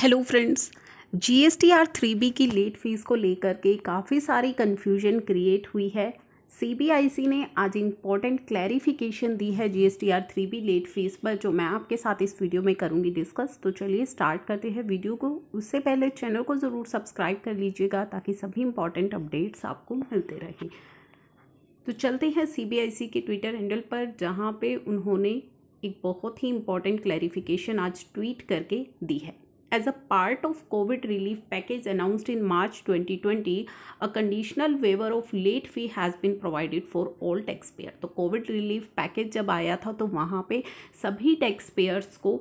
Hello friends G S T R three B की late fees को लेकर के काफ़ी सारी कन्फ्यूजन क्रिएट हुई है सी बी आई सी ने आज इम्पॉर्टेंट क्लैरिफिकेशन दी है G S T R three B late fee पर जो मैं आपके साथ इस वीडियो में करूँगी डिस्कस तो चलिए स्टार्ट करते हैं वीडियो को उससे पहले चैनल को ज़रूर सब्सक्राइब कर लीजिएगा ताकि सभी इंपॉर्टेंट अपडेट्स आपको मिलते रहें तो चलते हैं सी बी आई सी के ट्विटर हैंडल पर जहाँ पर उन्होंने एक बहुत ही इम्पॉर्टेंट क्लैरिफिकेशन आज ट्वीट करके दी है As a part of COVID relief package announced in March 2020, a conditional waiver of late fee has been provided for all tax to covid relief package जब आया था तो वहाँ पे सभी taxpayers को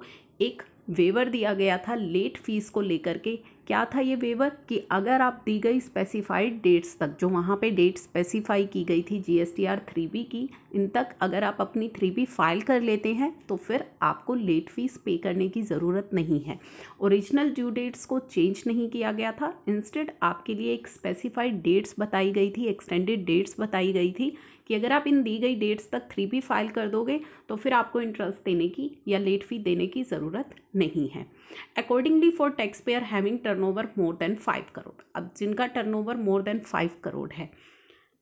एक वेवर दिया गया था लेट फीस को लेकर के क्या था ये वेवर कि अगर आप दी गई स्पेसिफाइड डेट्स तक जो वहाँ पे डेट स्पेसिफाई की गई थी G S T R three B की इन तक अगर आप अपनी थ्री बी फाइल कर लेते हैं तो फिर आपको लेट फीस पे करने की ज़रूरत नहीं है ओरिजिनल ड्यू डेट्स को चेंज नहीं किया गया था इंस्टेड आपके लिए एक स्पेसिफाइड डेट्स बताई गई थी एक्सटेंडेड डेट्स बताई गई थी कि अगर आप इन दी गई डेट्स तक थ्री बी फाइल कर दोगे तो फिर आपको इंटरेस्ट देने की या लेट फी देने की ज़रूरत नहीं है accordingly for tax payer having turn over more than five crore अब जिनका turn over more than five crore है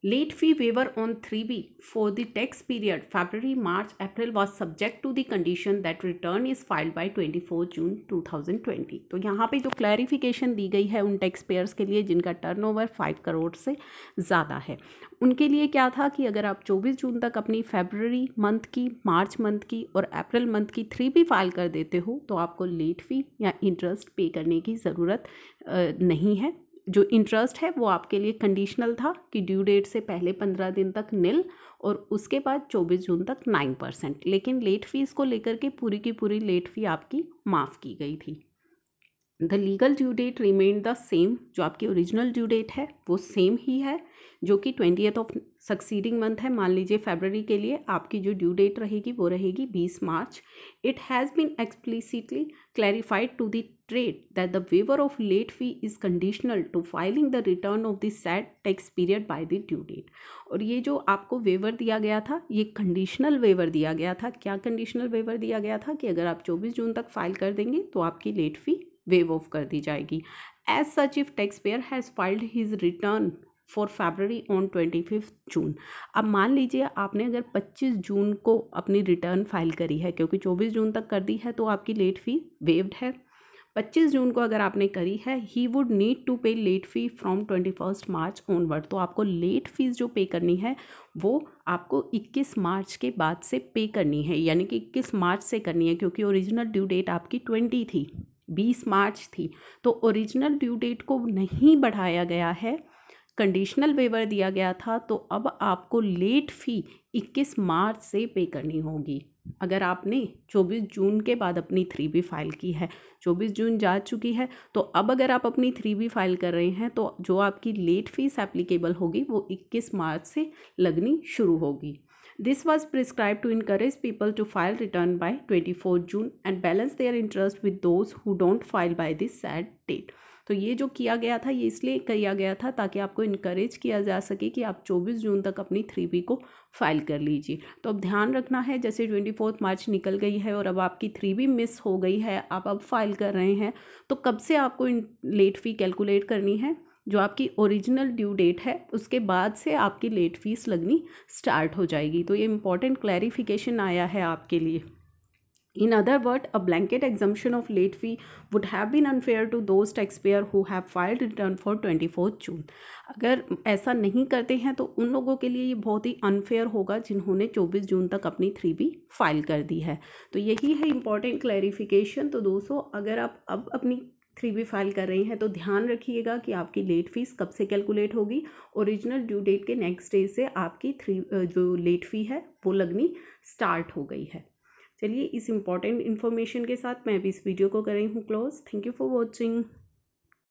late fee waiver on three B for the tax period February March April was subject to was condition that return is filed by twenty four June two thousand twenty तो यहाँ पर जो clarification दी गई है उन tax payers के लिए जिनका टर्न ओवर फाइव करोड़ से ज़्यादा है उनके लिए क्या था कि अगर आप चौबीस जून तक अपनी फेबररी मंथ की मार्च मंथ की और अप्रैल मंथ की थ्री बी फाइल कर देते हो तो आपको लेट फ़ी या इंटरेस्ट पे करने की ज़रूरत नहीं है जो इंटरेस्ट है वो आपके लिए कंडीशनल था कि ड्यू डेट से पहले पंद्रह दिन तक नील और उसके बाद चौबीस जून तक नाइन परसेंट लेकिन लेट फीस को लेकर के पूरी की पूरी लेट फ़ी आपकी माफ़ की गई थी the legal due date remain the same जो आपकी ओरिजिनल ड्यू डेट है वो सेम ही है जो कि एथ ऑफ सक्सीडिंग मंथ है मान लीजिए फेबररी के लिए आपकी जो ड्यू डेट रहेगी वो रहेगी बीस मार्च it has been explicitly clarified to the trade that the waiver of late fee is conditional to filing the return of the said tax period by the due date और ये जो आपको waiver दिया गया था ये कंडीशनल वेवर दिया गया था क्या कंडीशनल वेवर दिया गया था कि अगर आप चौबीस जून तक फाइल कर देंगे तो आपकी लेट फ़ी वेव ऑफ कर दी जाएगी as such if tax payer has filed his return for February on twenty fifth June अब मान लीजिए आपने अगर पच्चीस जून को अपनी रिटर्न फाइल करी है क्योंकि चौबीस जून तक कर दी है तो आपकी लेट फ़ी वेव्ड है पच्चीस जून को अगर आपने करी है he would need to pay late fee from twenty first March onward तो आपको लेट फीस जो पे करनी है वो आपको इक्कीस मार्च के बाद से पे करनी है यानी कि इक्कीस मार्च से करनी है क्योंकि ओरिजिनल ड्यू डेट आपकी ट्वेंटी थी बीस मार्च थी तो ओरिजिनल ड्यू डेट को नहीं बढ़ाया गया है कंडीशनल वेवर दिया गया था तो अब आपको लेट फ़ी इक्कीस मार्च से पे करनी होगी अगर आपने 24 जून के बाद अपनी थ्री बी फाइल की है 24 जून जा चुकी है तो अब अगर आप अपनी थ्री बी फाइल कर रहे हैं तो जो आपकी लेट फीस एप्लीकेबल होगी वो 21 मार्च से लगनी शुरू होगी This was prescribed to encourage people to file return by 24 June and balance their interest with those who don't file by this said date. तो ये जो किया गया था ये इसलिए किया गया था ताकि आपको इनकरेज किया जा सके कि आप 24 जून तक अपनी थ्री बी को फाइल कर लीजिए तो अब ध्यान रखना है जैसे ट्वेंटी फोर्थ मार्च निकल गई है और अब आपकी थ्री बी मिस हो गई है आप अब फाइल कर रहे हैं तो कब से आपको लेट फ़ी कैलकुलेट करनी है जो आपकी ओरिजिनल ड्यू डेट है उसके बाद से आपकी लेट फीस लगनी स्टार्ट हो जाएगी तो ये इम्पॉर्टेंट क्लैरिफिकेशन आया है आपके लिए in other word a blanket blanket of late fee would have have unfair to to those who have filed return for twenty fourth June अगर ऐसा नहीं करते हैं तो उन लोगों के लिए ये बहुत ही अनफेयर होगा जिन्होंने चौबीस जून तक अपनी थ्री बी फाइल कर दी है तो यही है इम्पॉर्टेंट क्लैरिफिकेशन तो दोस्तों अगर आप अब अपनी थ्री बी फाइल कर रही हैं तो ध्यान रखिएगा कि आपकी लेट फीस कब से कैलकुलेट होगी ओरिजिनल ड्यू डेट के नेक्स्ट डे से आपकी थ्री जो लेट फ़ी है वो लगनी स्टार्ट हो गई है चलिए इस इम्पॉर्टेंट इन्फॉर्मेशन के साथ मैं अभी इस वीडियो को कर रही हूँ close thank you for watching